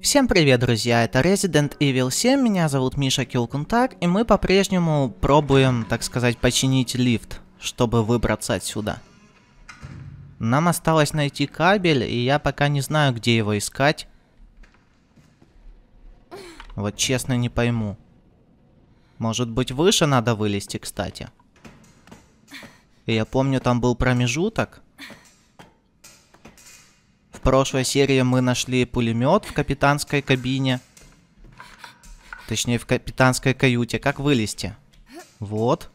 Всем привет, друзья, это Resident Evil 7, меня зовут Миша Килкунтак, и мы по-прежнему пробуем, так сказать, починить лифт, чтобы выбраться отсюда. Нам осталось найти кабель, и я пока не знаю, где его искать. Вот честно не пойму. Может быть, выше надо вылезти, кстати. Я помню, там был промежуток прошлой серии мы нашли пулемет в капитанской кабине. Точнее, в капитанской каюте. Как вылезти? Вот.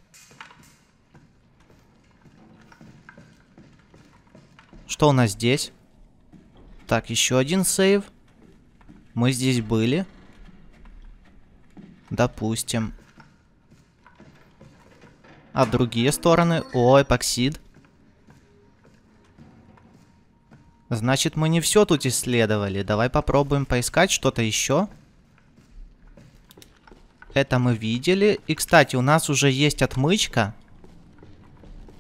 Что у нас здесь? Так, еще один сейв. Мы здесь были. Допустим. А в другие стороны... О, эпоксид. Значит, мы не все тут исследовали. Давай попробуем поискать что-то еще. Это мы видели. И, кстати, у нас уже есть отмычка.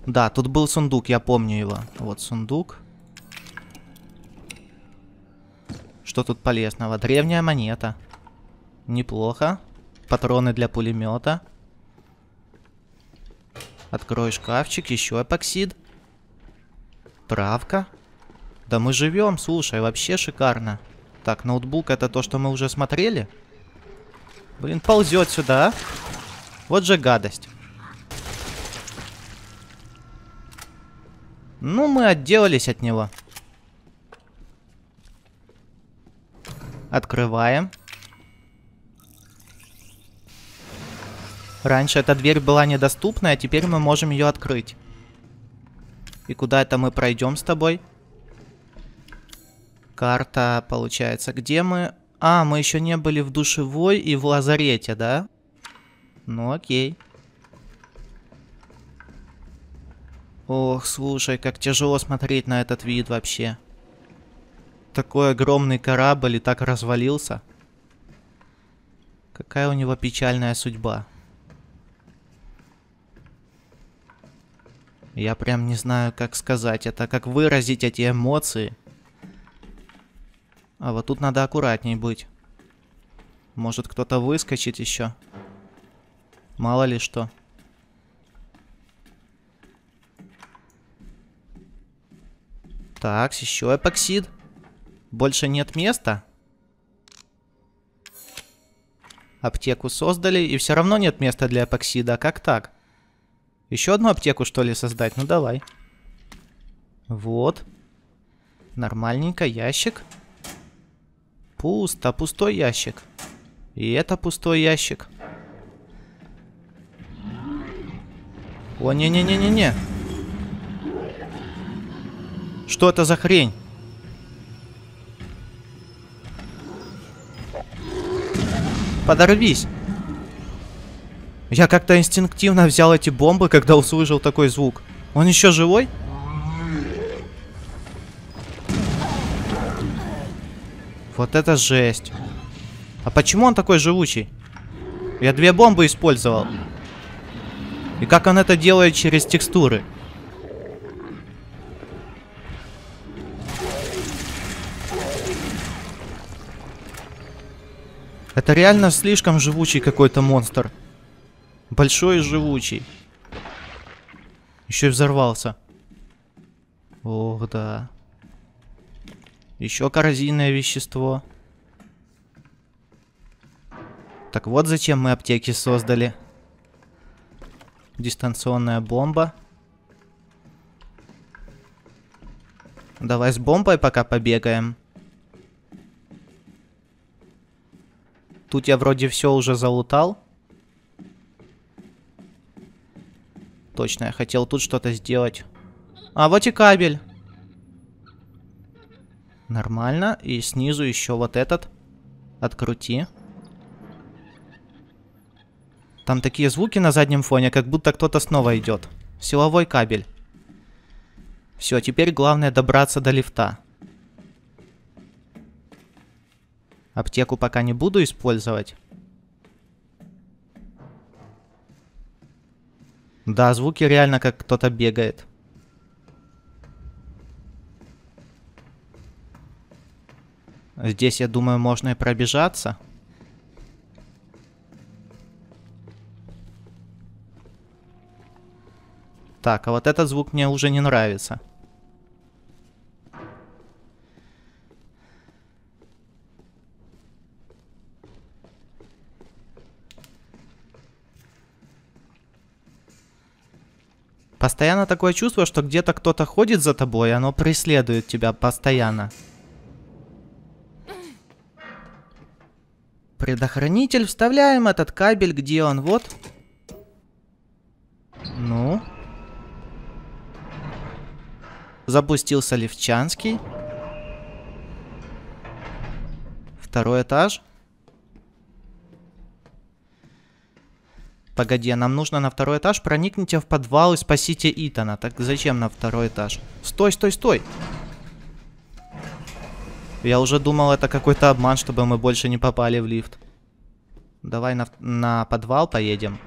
Да, тут был сундук, я помню его. Вот сундук. Что тут полезного? Древняя монета. Неплохо. Патроны для пулемета. Открой шкафчик, еще эпоксид. Травка. Да мы живем, слушай, вообще шикарно. Так, ноутбук это то, что мы уже смотрели? Блин, ползет сюда, а? Вот же гадость. Ну, мы отделались от него. Открываем. Раньше эта дверь была недоступна, а теперь мы можем ее открыть. И куда это мы пройдем с тобой? Карта, получается, где мы? А, мы еще не были в душевой и в лазарете, да? Ну окей. Ох, слушай, как тяжело смотреть на этот вид вообще. Такой огромный корабль и так развалился. Какая у него печальная судьба. Я прям не знаю, как сказать это, как выразить эти эмоции. А вот тут надо аккуратней быть. Может кто-то выскочит еще. Мало ли что. Так, еще эпоксид. Больше нет места. Аптеку создали, и все равно нет места для эпоксида. Как так? Еще одну аптеку, что ли, создать? Ну давай. Вот. Нормальненько, ящик. Ящик. Пусто, пустой ящик. И это пустой ящик. О, не-не-не-не-не. Что это за хрень? Подорвись. Я как-то инстинктивно взял эти бомбы, когда услышал такой звук. Он еще живой? Вот это жесть. А почему он такой живучий? Я две бомбы использовал. И как он это делает через текстуры? Это реально слишком живучий какой-то монстр. Большой и живучий. Еще и взорвался. Ох, да. Еще коррозийное вещество. Так вот зачем мы аптеки создали. Дистанционная бомба. Давай с бомбой пока побегаем. Тут я вроде все уже залутал. Точно, я хотел тут что-то сделать. А, вот и кабель. Нормально. И снизу еще вот этот. Открути. Там такие звуки на заднем фоне, как будто кто-то снова идет. Силовой кабель. Все, теперь главное добраться до лифта. Аптеку пока не буду использовать. Да, звуки реально как кто-то бегает. Здесь, я думаю, можно и пробежаться. Так, а вот этот звук мне уже не нравится. Постоянно такое чувство, что где-то кто-то ходит за тобой, и оно преследует тебя постоянно. предохранитель. Вставляем этот кабель, где он, вот. Ну. Запустился Левчанский. Второй этаж. Погоди, а нам нужно на второй этаж. Проникните в подвал и спасите Итана. Так зачем на второй этаж? Стой, стой, стой. Я уже думал, это какой-то обман, чтобы мы больше не попали в лифт. Давай на, на подвал поедем.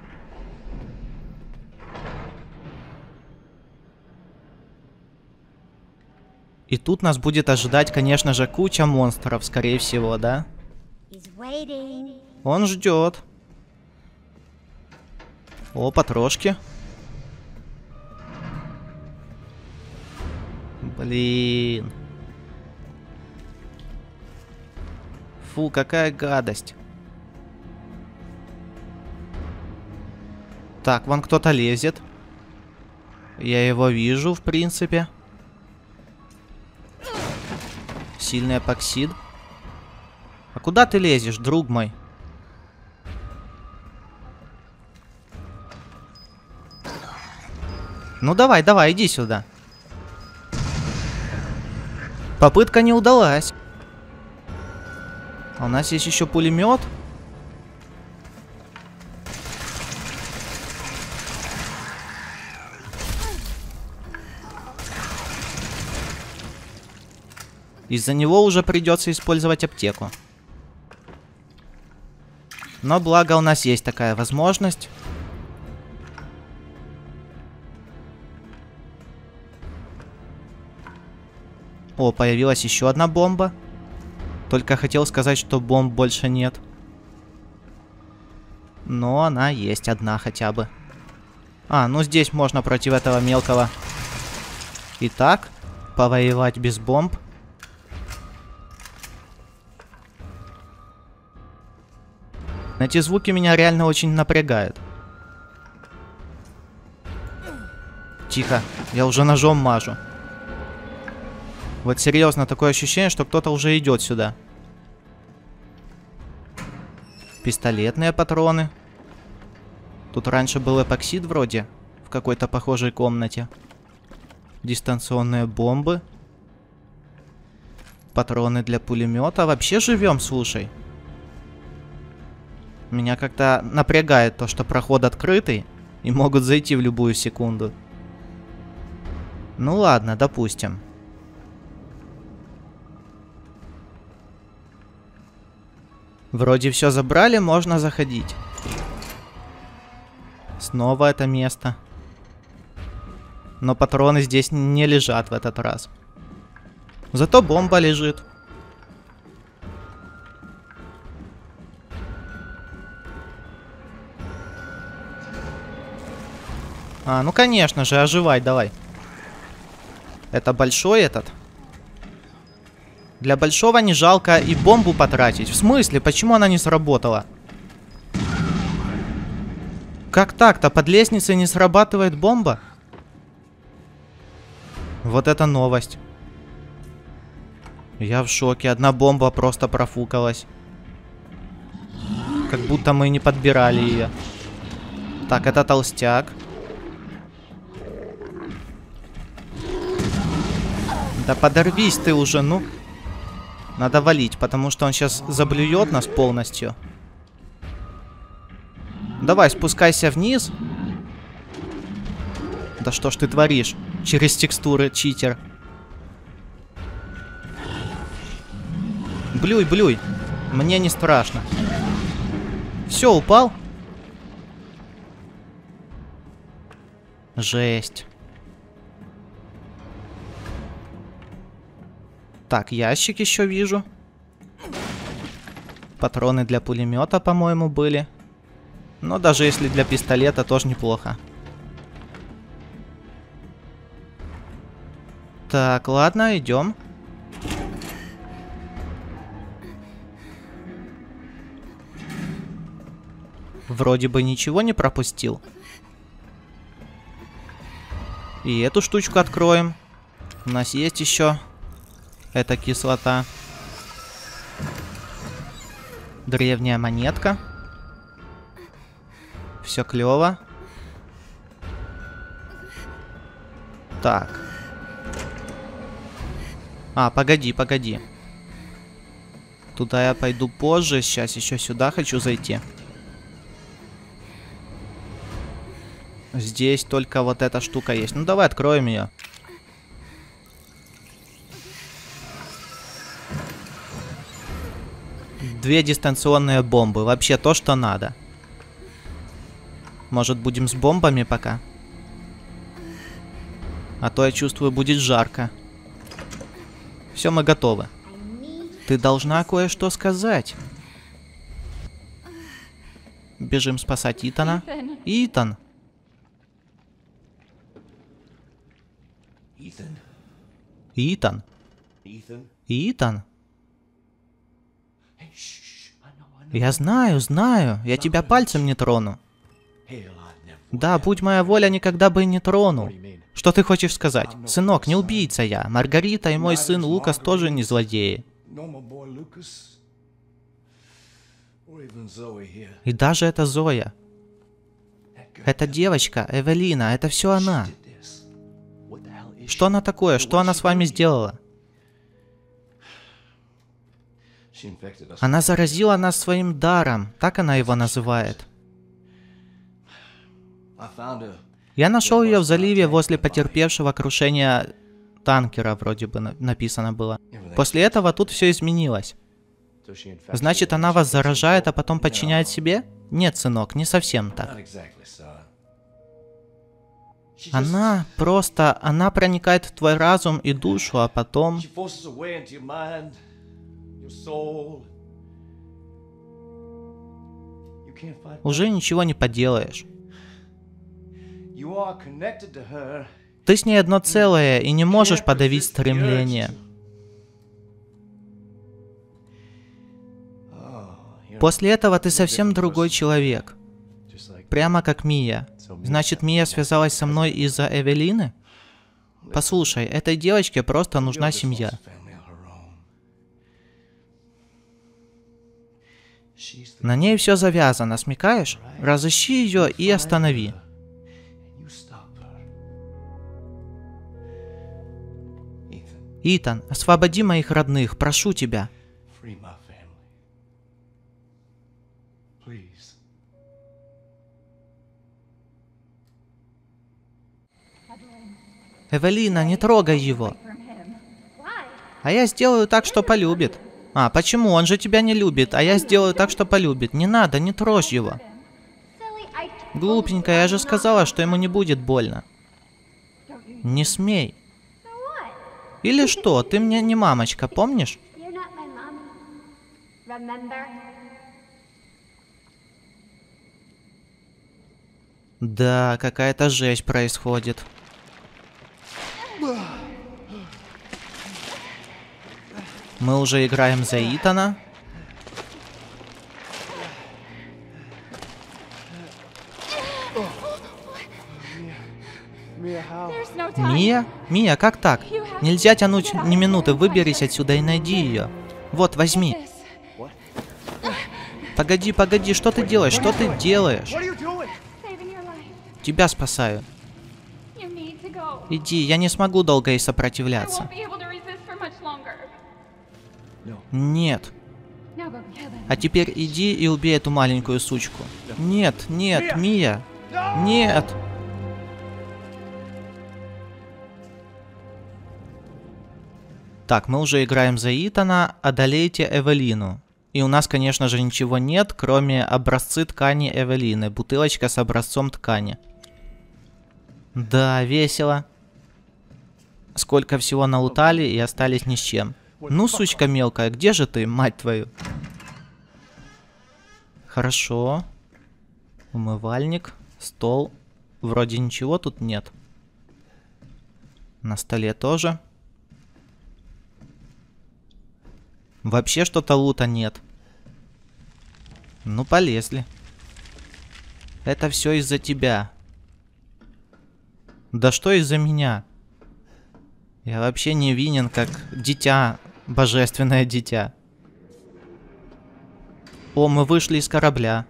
И тут нас будет ожидать, конечно же, куча монстров, скорее всего, да? Он ждет. О, потрошки. Блин. Фу, какая гадость. Так, вон кто-то лезет. Я его вижу, в принципе. Сильный эпоксид. А куда ты лезешь, друг мой? Ну давай, давай, иди сюда. Попытка не удалась. А у нас есть еще пулемет. Из-за него уже придется использовать аптеку. Но благо у нас есть такая возможность. О, появилась еще одна бомба. Только хотел сказать, что бомб больше нет. Но она есть одна хотя бы. А, ну здесь можно против этого мелкого. Итак, повоевать без бомб. Эти звуки меня реально очень напрягают. Тихо, я уже ножом мажу. Вот серьезно, такое ощущение, что кто-то уже идет сюда. Пистолетные патроны. Тут раньше был эпоксид вроде, в какой-то похожей комнате. Дистанционные бомбы. Патроны для пулемета. Вообще живем, слушай. Меня как-то напрягает то, что проход открытый и могут зайти в любую секунду. Ну ладно, допустим. Вроде все забрали, можно заходить. Снова это место. Но патроны здесь не лежат в этот раз. Зато бомба лежит. А, ну конечно же, оживай давай. Это большой этот? Для большого не жалко и бомбу потратить. В смысле? Почему она не сработала? Как так-то? Под лестницей не срабатывает бомба? Вот это новость. Я в шоке. Одна бомба просто профукалась. Как будто мы не подбирали ее. Так, это толстяк. Да подорвись ты уже, ну. Надо валить, потому что он сейчас заблюет нас полностью. Давай, спускайся вниз. Да что ж ты творишь? Через текстуры, читер. Блюй, блюй. Мне не страшно. Все, упал. Жесть. Так, ящик еще вижу. Патроны для пулемета, по-моему, были. Но даже если для пистолета, тоже неплохо. Так, ладно, идем. Вроде бы ничего не пропустил. И эту штучку откроем. У нас есть еще это кислота. Древняя монетка. Все клево. Так. А, погоди, погоди. Туда я пойду позже. Сейчас еще сюда хочу зайти. Здесь только вот эта штука есть. Ну давай откроем ее. две дистанционные бомбы. Вообще то, что надо. Может, будем с бомбами пока? А то, я чувствую, будет жарко. Все, мы готовы. Ты должна кое-что сказать. Бежим спасать Итана. Итан. Итан. Итан. Итан. Я знаю, знаю. Я тебя пальцем не трону. Да, будь моя воля, никогда бы не тронул. Что ты хочешь сказать? Сынок, не убийца я. Маргарита и мой сын Лукас тоже не злодеи. И даже это Зоя. Это девочка, Эвелина, это все она. Что она такое? Что она с вами сделала? Она заразила нас своим даром, так она его называет. Я нашел ее в заливе возле потерпевшего крушения танкера, вроде бы написано было. После этого тут все изменилось. Значит, она вас заражает, а потом подчиняет себе? Нет, сынок, не совсем так. Она просто, она проникает в твой разум и душу, а потом уже ничего не поделаешь. Ты с ней одно целое и не можешь подавить стремление. Ah, После этого ты совсем другой человек. Прямо как Мия. Значит, Мия связалась со мной из-за Эвелины? Послушай, этой девочке просто нужна семья. На ней все завязано, смекаешь? Разыщи ее и останови. Итан, освободи моих родных, прошу тебя. Эвелина, не трогай его. А я сделаю так, что полюбит. А, почему? Он же тебя не любит, а я сделаю так, что полюбит. Не надо, не трожь его. Глупенькая, я же сказала, что ему не будет больно. Не смей. Или что? Ты мне не мамочка, помнишь? Да, какая-то жесть происходит. Мы уже играем за Итана. Мия? Мия, как так? Нельзя тянуть ни минуты, выберись отсюда и найди ее. Вот, возьми. Погоди, погоди, что ты делаешь? Что ты делаешь? Тебя спасаю. Иди, я не смогу долго и сопротивляться. Нет. А теперь иди и убей эту маленькую сучку. Нет, нет, Мия. Нет. Так, мы уже играем за Итана. Одолейте Эвелину. И у нас, конечно же, ничего нет, кроме образцы ткани Эвелины. Бутылочка с образцом ткани. Да, весело. Сколько всего налутали и остались ни с чем. Ну, ну, сучка мелкая, где же ты, мать твою? Хорошо. Умывальник, стол. Вроде ничего тут нет. На столе тоже. Вообще что-то лута нет. Ну, полезли. Это все из-за тебя. Да что из-за меня? Я вообще не винен, как дитя, божественное дитя. О, мы вышли из корабля.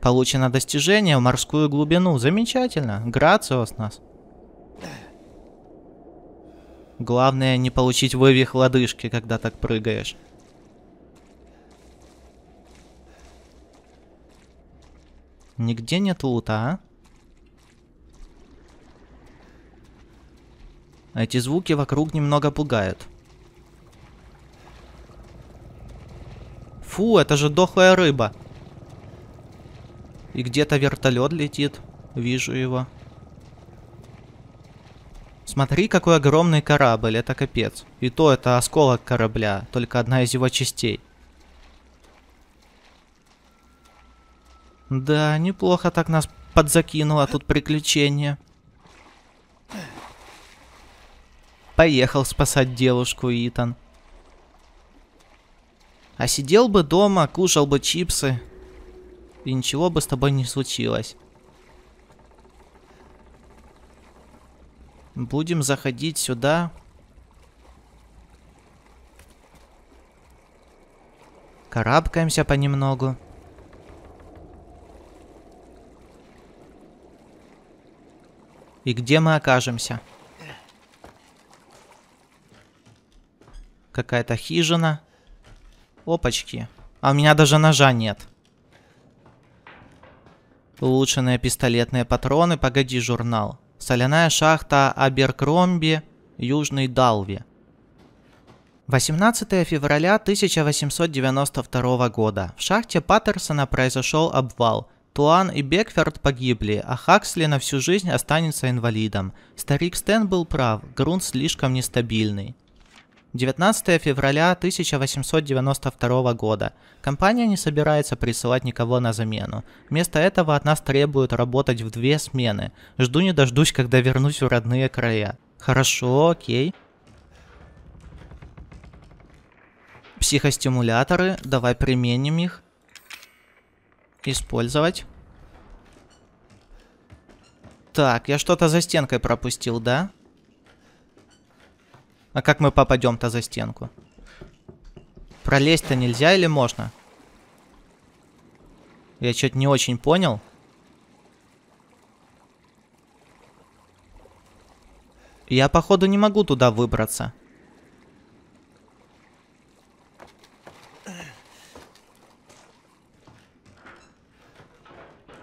Получено достижение в морскую глубину. Замечательно. Грациос нас. Главное не получить вывих лодыжки, когда так прыгаешь. Нигде нет лута, а? Эти звуки вокруг немного пугают. Фу, это же дохлая рыба. И где-то вертолет летит. Вижу его. Смотри, какой огромный корабль, это капец. И то это осколок корабля, только одна из его частей. Да, неплохо так нас подзакинуло тут приключение. Поехал спасать девушку Итан. А сидел бы дома, кушал бы чипсы, и ничего бы с тобой не случилось. Будем заходить сюда. Карабкаемся понемногу. И где мы окажемся? Какая-то хижина. Опачки. А у меня даже ножа нет. Улучшенные пистолетные патроны. Погоди, журнал. Соляная шахта Аберкромби, Южный Далви. 18 февраля 1892 года. В шахте Паттерсона произошел обвал. Туан и Бекферд погибли, а Хаксли на всю жизнь останется инвалидом. Старик Стэн был прав, грунт слишком нестабильный. 19 февраля 1892 года. Компания не собирается присылать никого на замену. Вместо этого от нас требуют работать в две смены. Жду не дождусь, когда вернусь в родные края. Хорошо, окей. Психостимуляторы, давай применим их. Использовать. Так, я что-то за стенкой пропустил, да? Да. А как мы попадем-то за стенку? Пролезть-то нельзя или можно? Я что-то не очень понял. Я, походу, не могу туда выбраться.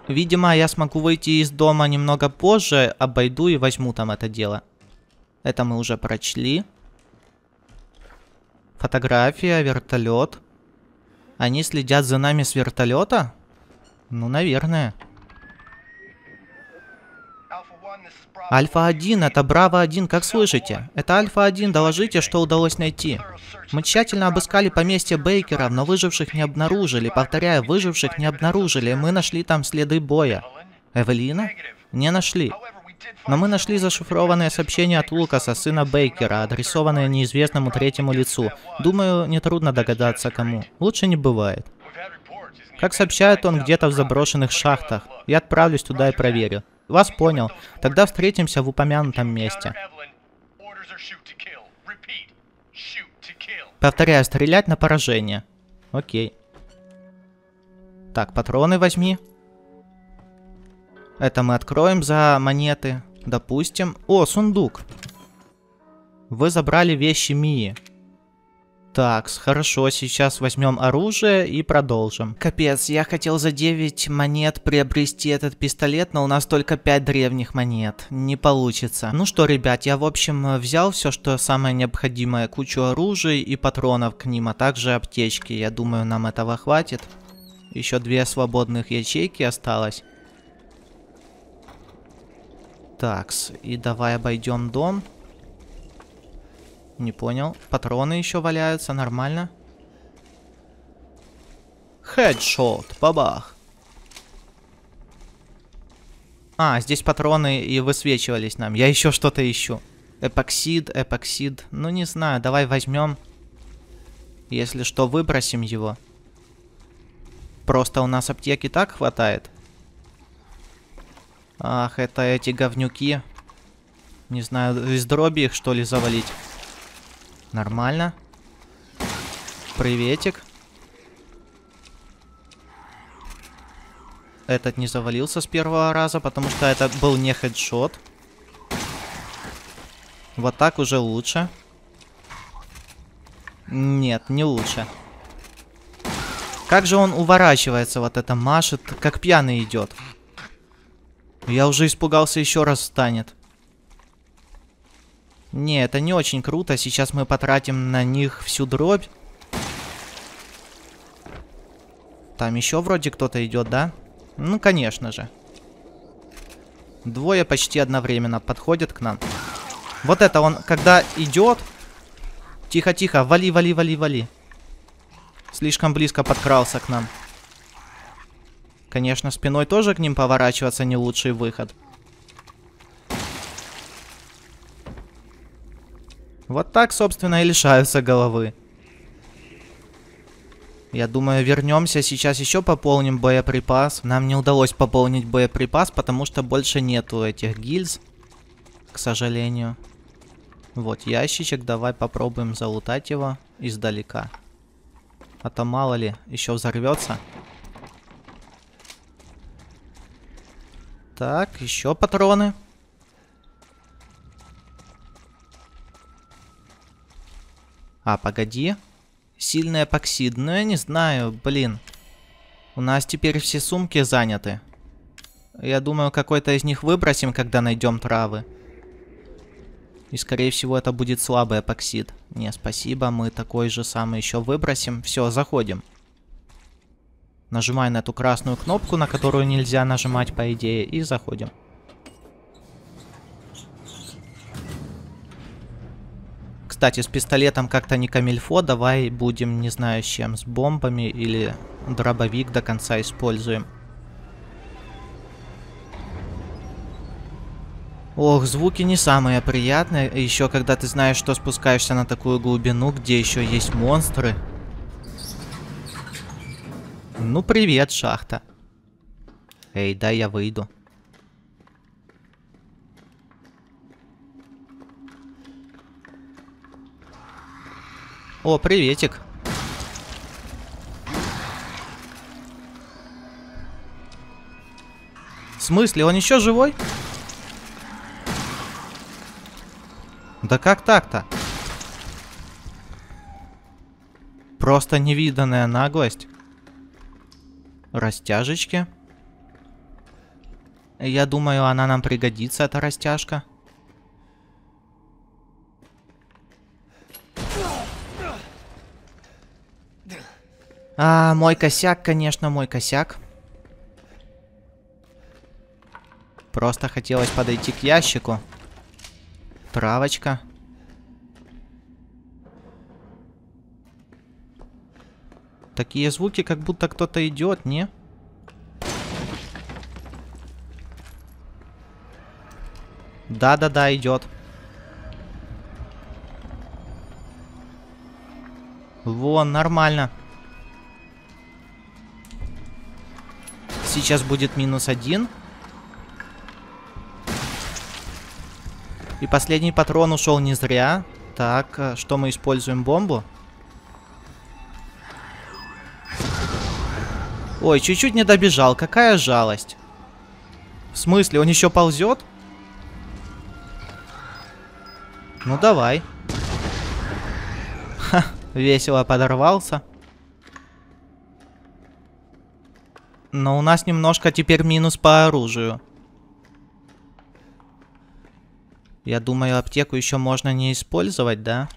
Видимо, я смогу выйти из дома немного позже, обойду и возьму там это дело. Это мы уже прочли. Фотография, вертолет. Они следят за нами с вертолета? Ну, наверное. Альфа-1, это Браво-1, как слышите? Это Альфа-1, доложите, что удалось найти. Мы тщательно обыскали поместье Бейкера, но выживших не обнаружили. Повторяю, выживших не обнаружили. Мы нашли там следы боя. Эвелина? Не нашли. Но мы нашли зашифрованное сообщение от Лукаса, сына Бейкера, адресованное неизвестному третьему лицу. Думаю, нетрудно догадаться кому. Лучше не бывает. Как сообщает он где-то в заброшенных шахтах. Я отправлюсь туда и проверю. Вас понял. Тогда встретимся в упомянутом месте. Повторяю, стрелять на поражение. Окей. Так, патроны возьми. Это мы откроем за монеты. Допустим. О, сундук. Вы забрали вещи Мии. Так, хорошо, сейчас возьмем оружие и продолжим. Капец, я хотел за 9 монет приобрести этот пистолет, но у нас только 5 древних монет. Не получится. Ну что, ребят, я в общем взял все, что самое необходимое. Кучу оружия и патронов к ним, а также аптечки. Я думаю, нам этого хватит. Еще две свободных ячейки осталось. Такс, и давай обойдем дом. Не понял. Патроны еще валяются, нормально. Хедшот, бабах. А, здесь патроны и высвечивались нам. Я еще что-то ищу. Эпоксид, эпоксид. Ну, не знаю, давай возьмем. Если что, выбросим его. Просто у нас аптеки так хватает. Ах, это эти говнюки. Не знаю, из дроби их что ли завалить. Нормально. Приветик. Этот не завалился с первого раза, потому что это был не хедшот. Вот так уже лучше. Нет, не лучше. Как же он уворачивается, вот это машет, как пьяный идет. Я уже испугался, еще раз встанет. Не, это не очень круто. Сейчас мы потратим на них всю дробь. Там еще вроде кто-то идет, да? Ну, конечно же. Двое почти одновременно подходят к нам. Вот это он, когда идет... Тихо-тихо, вали, вали, вали, вали. Слишком близко подкрался к нам. Конечно, спиной тоже к ним поворачиваться не лучший выход. Вот так, собственно, и лишаются головы. Я думаю, вернемся, сейчас еще пополним боеприпас. Нам не удалось пополнить боеприпас, потому что больше нету этих гильз, к сожалению. Вот ящичек, давай попробуем залутать его издалека. А то мало ли, еще взорвется. Так, еще патроны. А, погоди. Сильная ну, я не знаю, блин. У нас теперь все сумки заняты. Я думаю, какой-то из них выбросим, когда найдем травы. И, скорее всего, это будет слабый эпоксид. Не, спасибо, мы такой же самый еще выбросим. Все, заходим. Нажимаем на эту красную кнопку, на которую нельзя нажимать, по идее, и заходим. Кстати, с пистолетом как-то не камильфо, давай будем, не знаю с чем, с бомбами или дробовик до конца используем. Ох, звуки не самые приятные, еще когда ты знаешь, что спускаешься на такую глубину, где еще есть монстры, ну, привет, шахта. Эй, дай я выйду. О, приветик. В смысле? Он еще живой? Да как так-то? Просто невиданная наглость растяжечки. Я думаю, она нам пригодится, эта растяжка. А, мой косяк, конечно, мой косяк. Просто хотелось подойти к ящику. Травочка. Такие звуки, как будто кто-то идет, не? Да-да-да, идет. Вон, нормально. Сейчас будет минус один. И последний патрон ушел не зря. Так, э, что мы используем? Бомбу? Ой, чуть-чуть не добежал, какая жалость. В смысле, он еще ползет? Ну давай. Ха, весело подорвался. Но у нас немножко теперь минус по оружию. Я думаю, аптеку еще можно не использовать, да?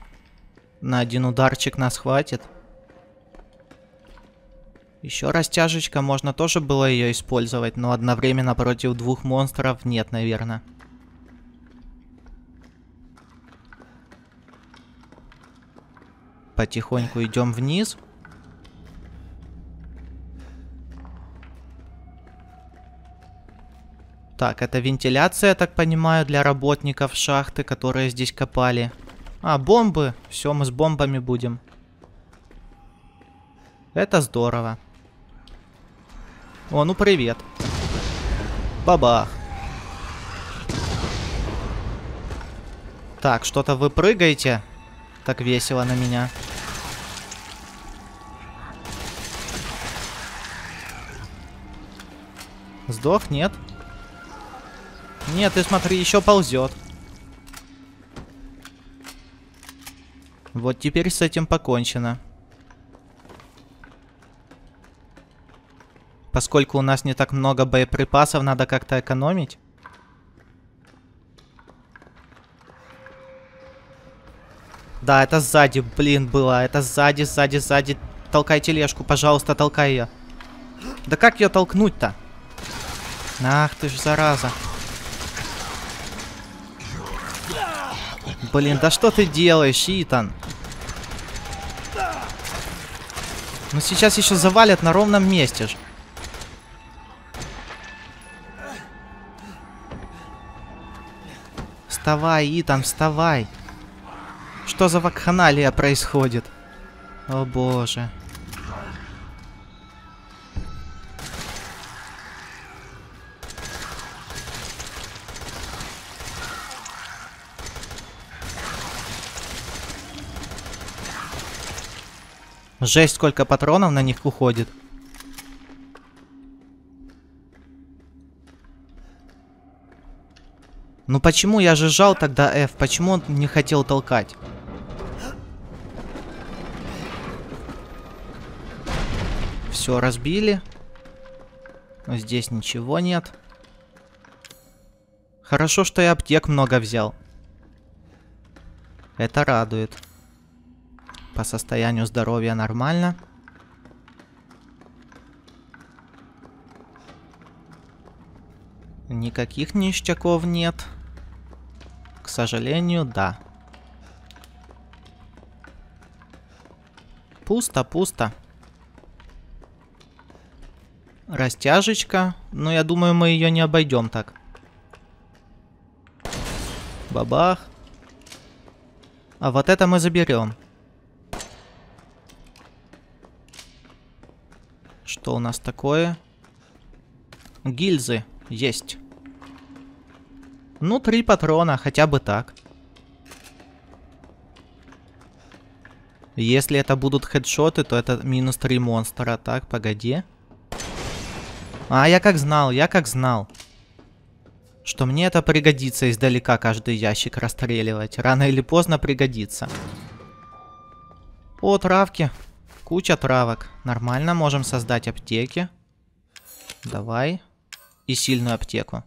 На один ударчик нас хватит. Еще растяжечка, можно тоже было ее использовать, но одновременно против двух монстров нет, наверное. Потихоньку идем вниз. Так, это вентиляция, я так понимаю, для работников шахты, которые здесь копали. А, бомбы. Все, мы с бомбами будем. Это здорово. О, ну привет. Бабах. Так, что-то вы прыгаете. Так весело на меня. Сдох, нет? Нет, ты смотри, еще ползет. Вот теперь с этим покончено. Поскольку у нас не так много боеприпасов, надо как-то экономить. Да, это сзади, блин, было. Это сзади, сзади, сзади. Толкай тележку, пожалуйста, толкай ее. Да как ее толкнуть-то? Ах ты ж зараза. Блин, да что ты делаешь, Итан? Ну сейчас еще завалят на ровном месте же. Вставай, Итан, вставай. Что за вакханалия происходит? О боже. Жесть, сколько патронов на них уходит. Ну почему я же жал тогда F? Почему он не хотел толкать? Все, разбили. Но здесь ничего нет. Хорошо, что я аптек много взял. Это радует. По состоянию здоровья нормально. Нормально. Никаких ништяков нет. К сожалению, да. Пусто, пусто. Растяжечка. Но ну, я думаю, мы ее не обойдем так. Бабах. А вот это мы заберем. Что у нас такое? Гильзы. Есть. Ну, три патрона, хотя бы так. Если это будут хедшоты, то это минус три монстра. Так, погоди. А, я как знал, я как знал. Что мне это пригодится издалека каждый ящик расстреливать. Рано или поздно пригодится. По травке. Куча травок. Нормально, можем создать аптеки. Давай. Давай и сильную аптеку.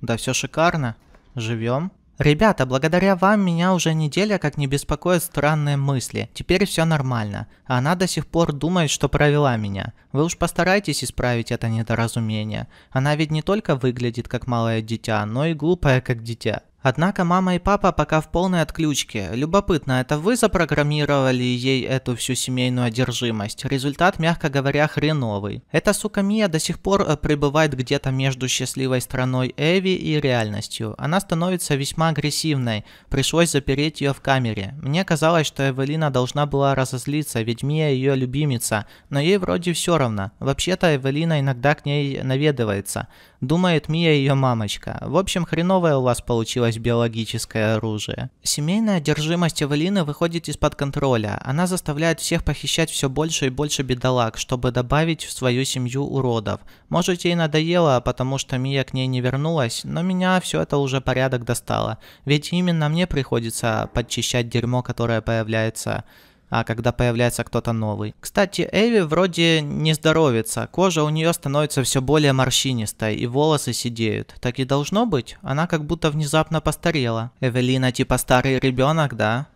Да, все шикарно. Живем. Ребята, благодаря вам меня уже неделя как не беспокоят странные мысли. Теперь все нормально. Она до сих пор думает, что провела меня. Вы уж постарайтесь исправить это недоразумение. Она ведь не только выглядит как малое дитя, но и глупая как дитя. Однако мама и папа пока в полной отключке. Любопытно, это вы запрограммировали ей эту всю семейную одержимость? Результат, мягко говоря, хреновый. Эта сука Мия до сих пор э, пребывает где-то между счастливой страной Эви и реальностью. Она становится весьма агрессивной. Пришлось запереть ее в камере. Мне казалось, что Эвелина должна была разозлиться, ведь Мия ее любимица. Но ей вроде все равно. Вообще-то Эвелина иногда к ней наведывается. Думает Мия ее мамочка. В общем, хреновая у вас получилась появилось биологическое оружие. Семейная одержимость Эвелины выходит из-под контроля. Она заставляет всех похищать все больше и больше бедолаг, чтобы добавить в свою семью уродов. Может ей надоело, потому что Мия к ней не вернулась, но меня все это уже порядок достало. Ведь именно мне приходится подчищать дерьмо, которое появляется а когда появляется кто-то новый. Кстати, Эви вроде не здоровится, кожа у нее становится все более морщинистой и волосы сидеют. Так и должно быть, она как будто внезапно постарела. Эвелина типа старый ребенок, да?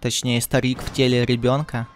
Точнее, старик в теле ребенка.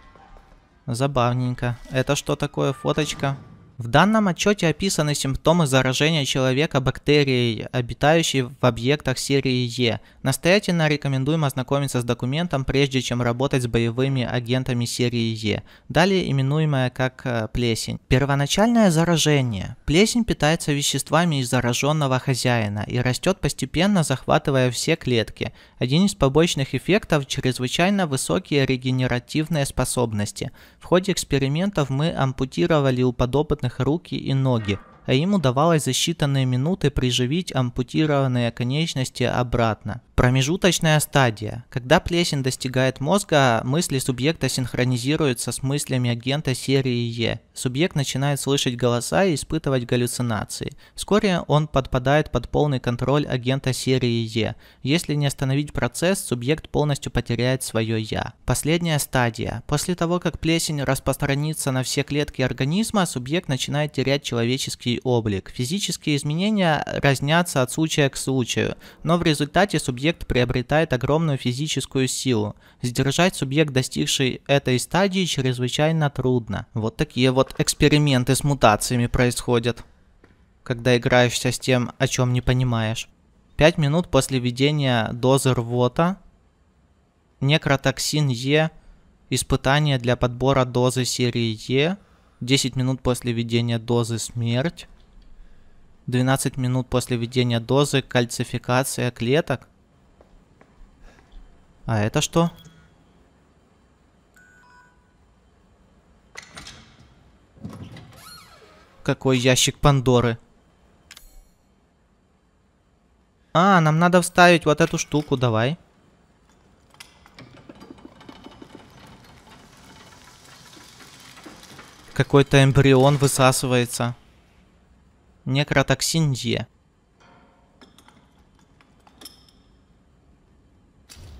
Забавненько. Это что такое фоточка? В данном отчете описаны симптомы заражения человека бактерией, обитающей в объектах серии Е. Настоятельно рекомендуем ознакомиться с документом, прежде чем работать с боевыми агентами серии Е, далее именуемая как э, плесень. Первоначальное заражение. Плесень питается веществами из зараженного хозяина и растет постепенно, захватывая все клетки. Один из побочных эффектов – чрезвычайно высокие регенеративные способности. В ходе экспериментов мы ампутировали у подопытных животных руки и ноги, а им удавалось за считанные минуты приживить ампутированные конечности обратно. Промежуточная стадия. Когда плесень достигает мозга, мысли субъекта синхронизируются с мыслями агента серии Е. Субъект начинает слышать голоса и испытывать галлюцинации. Вскоре он подпадает под полный контроль агента серии Е. Если не остановить процесс, субъект полностью потеряет свое «я». Последняя стадия. После того, как плесень распространится на все клетки организма, субъект начинает терять человеческий облик. Физические изменения разнятся от случая к случаю, но в результате субъект Субъект приобретает огромную физическую силу. Сдержать субъект, достигший этой стадии, чрезвычайно трудно. Вот такие вот эксперименты с мутациями происходят, когда играешься с тем, о чем не понимаешь. Пять минут после введения дозы рвота. Некротоксин Е. Испытание для подбора дозы серии Е. 10 минут после введения дозы смерть. 12 минут после введения дозы кальцификация клеток. А это что? Какой ящик Пандоры? А, нам надо вставить вот эту штуку, давай. Какой-то эмбрион высасывается. Некротоксин Е.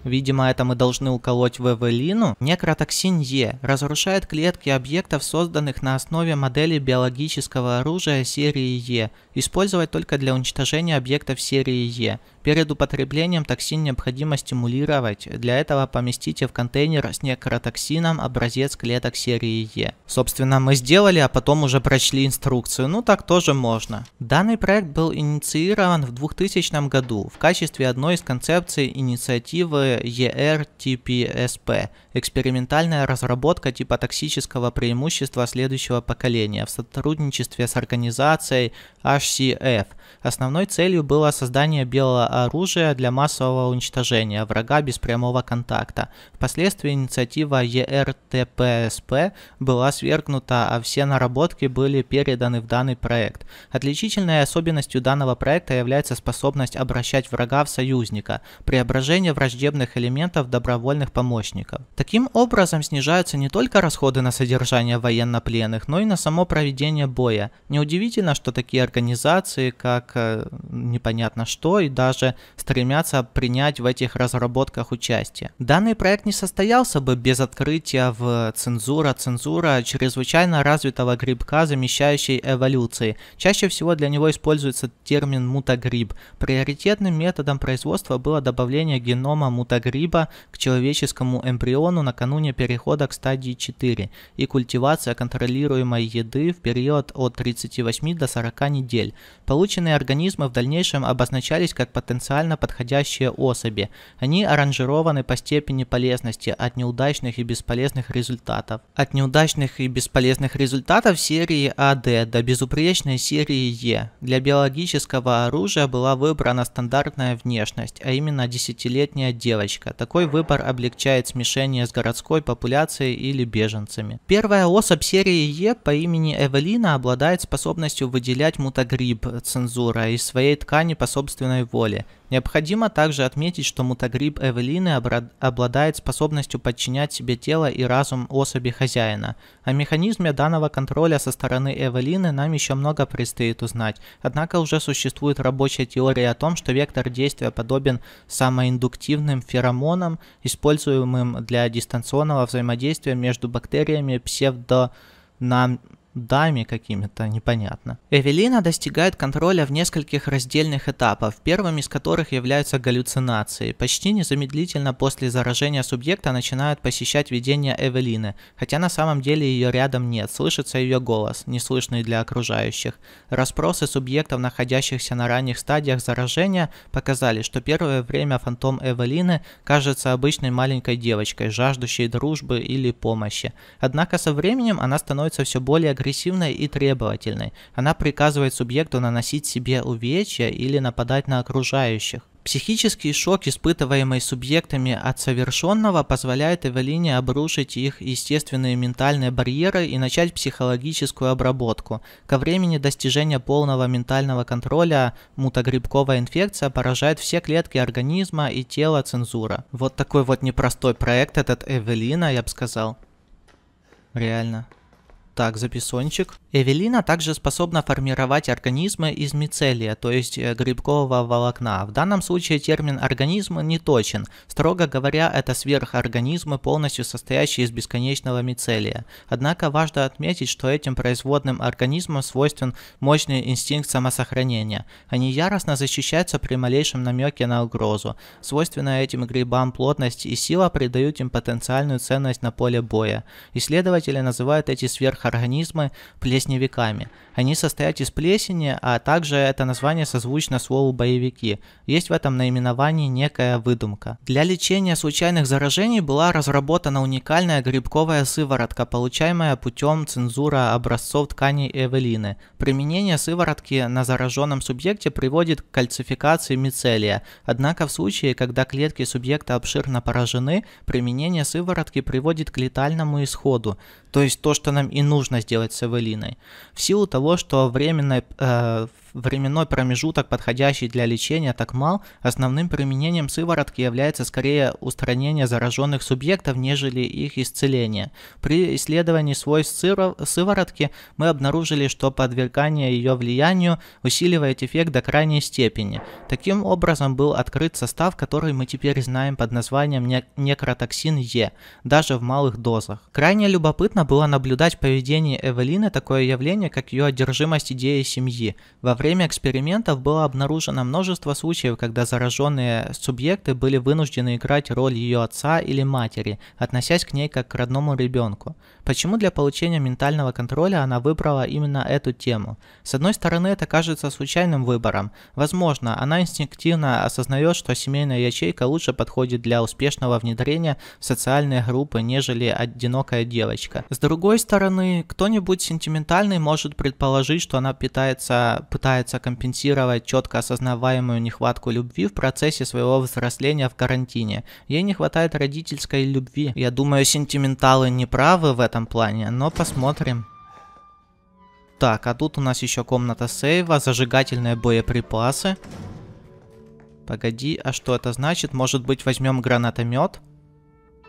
видимо это мы должны уколоть в Эвелину, некротоксин Е разрушает клетки объектов, созданных на основе модели биологического оружия серии Е, Использовать только для уничтожения объектов серии Е. Перед употреблением токсин необходимо стимулировать. Для этого поместите в контейнер с некротоксином образец клеток серии Е. Собственно, мы сделали, а потом уже прочли инструкцию. Ну так тоже можно. Данный проект был инициирован в 2000 году в качестве одной из концепций инициативы ERTPSP – экспериментальная разработка типа токсического преимущества следующего поколения в сотрудничестве с организацией H HCF. Основной целью было создание белого оружия для массового уничтожения врага без прямого контакта. Впоследствии инициатива ЕРТПСП была свергнута, а все наработки были переданы в данный проект. Отличительной особенностью данного проекта является способность обращать врага в союзника, преображение враждебных элементов в добровольных помощников. Таким образом снижаются не только расходы на содержание военнопленных, но и на само проведение боя. Неудивительно, что такие организации организации, как э, непонятно что, и даже стремятся принять в этих разработках участие. Данный проект не состоялся бы без открытия в цензура, цензура чрезвычайно развитого грибка, замещающей эволюции. Чаще всего для него используется термин мутагриб. Приоритетным методом производства было добавление генома мутагриба к человеческому эмбриону накануне перехода к стадии 4 и культивация контролируемой еды в период от 38 до 40 недель модель. Полученные организмы в дальнейшем обозначались как потенциально подходящие особи. Они аранжированы по степени полезности от неудачных и бесполезных результатов. От неудачных и бесполезных результатов серии АД до безупречной серии Е. Для биологического оружия была выбрана стандартная внешность, а именно десятилетняя девочка. Такой выбор облегчает смешение с городской популяцией или беженцами. Первая особь серии Е по имени Эвелина обладает способностью выделять мутагенные мутагриб цензура из своей ткани по собственной воле. Необходимо также отметить, что мутагриб Эвелины обладает способностью подчинять себе тело и разум особи хозяина. О механизме данного контроля со стороны Эвелины нам еще много предстоит узнать, однако уже существует рабочая теория о том, что вектор действия подобен самоиндуктивным феромонам, используемым для дистанционного взаимодействия между бактериями псевдо нам дами какими-то, непонятно. Эвелина достигает контроля в нескольких раздельных этапах, первым из которых являются галлюцинации. Почти незамедлительно после заражения субъекта начинают посещать видения Эвелины, хотя на самом деле ее рядом нет, слышится ее голос, неслышный для окружающих. Распросы субъектов, находящихся на ранних стадиях заражения, показали, что первое время фантом Эвелины кажется обычной маленькой девочкой, жаждущей дружбы или помощи. Однако со временем она становится все более агрессивной агрессивной и требовательной. Она приказывает субъекту наносить себе увечья или нападать на окружающих. Психический шок, испытываемый субъектами от совершенного, позволяет Эвелине обрушить их естественные ментальные барьеры и начать психологическую обработку. Ко времени достижения полного ментального контроля мутагрибковая инфекция поражает все клетки организма и тело цензура. Вот такой вот непростой проект этот Эвелина, я бы сказал. Реально. Так, записончик. Эвелина также способна формировать организмы из мицелия, то есть э, грибкового волокна. В данном случае термин «организм» не точен. Строго говоря, это сверхорганизмы, полностью состоящие из бесконечного мицелия. Однако важно отметить, что этим производным организмам свойствен мощный инстинкт самосохранения. Они яростно защищаются при малейшем намеке на угрозу. Свойственная этим грибам плотность и сила придают им потенциальную ценность на поле боя. Исследователи называют эти сверхорганизмы организмы плесневиками. Они состоят из плесени, а также это название созвучно слову боевики. Есть в этом наименовании некая выдумка. Для лечения случайных заражений была разработана уникальная грибковая сыворотка, получаемая путем цензура образцов тканей Эвелины. Применение сыворотки на зараженном субъекте приводит к кальцификации мицелия. Однако в случае, когда клетки субъекта обширно поражены, применение сыворотки приводит к летальному исходу. То есть то, что нам и нужно нужно сделать с Эвелиной. В силу того, что временное, э, временной промежуток, подходящий для лечения, так мал, основным применением сыворотки является скорее устранение зараженных субъектов, нежели их исцеление. При исследовании свойств сыворотки мы обнаружили, что подвергание ее влиянию усиливает эффект до крайней степени. Таким образом был открыт состав, который мы теперь знаем под названием некротоксин Е, даже в малых дозах. Крайне любопытно было наблюдать в поведении Эвелины такое явление, как ее одержимость идеей семьи. Во время время экспериментов было обнаружено множество случаев, когда зараженные субъекты были вынуждены играть роль ее отца или матери, относясь к ней как к родному ребенку. Почему для получения ментального контроля она выбрала именно эту тему? С одной стороны, это кажется случайным выбором. Возможно, она инстинктивно осознает, что семейная ячейка лучше подходит для успешного внедрения в социальные группы, нежели одинокая девочка. С другой стороны, кто-нибудь сентиментальный может предположить, что она питается, пытается пытается компенсировать четко осознаваемую нехватку любви в процессе своего взросления в карантине. Ей не хватает родительской любви. Я думаю, сентименталы не правы в этом плане, но посмотрим. Так, а тут у нас еще комната сейва, зажигательные боеприпасы. Погоди, а что это значит? Может быть возьмем гранатомет?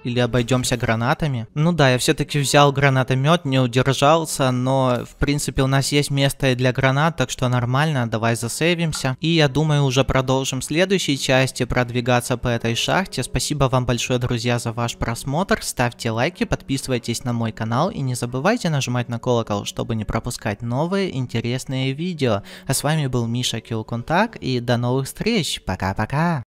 или обойдемся гранатами. Ну да, я все-таки взял гранатомет, не удержался, но в принципе у нас есть место и для гранат, так что нормально, давай засейвимся. И я думаю уже продолжим в следующей части продвигаться по этой шахте. Спасибо вам большое, друзья, за ваш просмотр. Ставьте лайки, подписывайтесь на мой канал и не забывайте нажимать на колокол, чтобы не пропускать новые интересные видео. А с вами был Миша Килкунтак и до новых встреч. Пока-пока.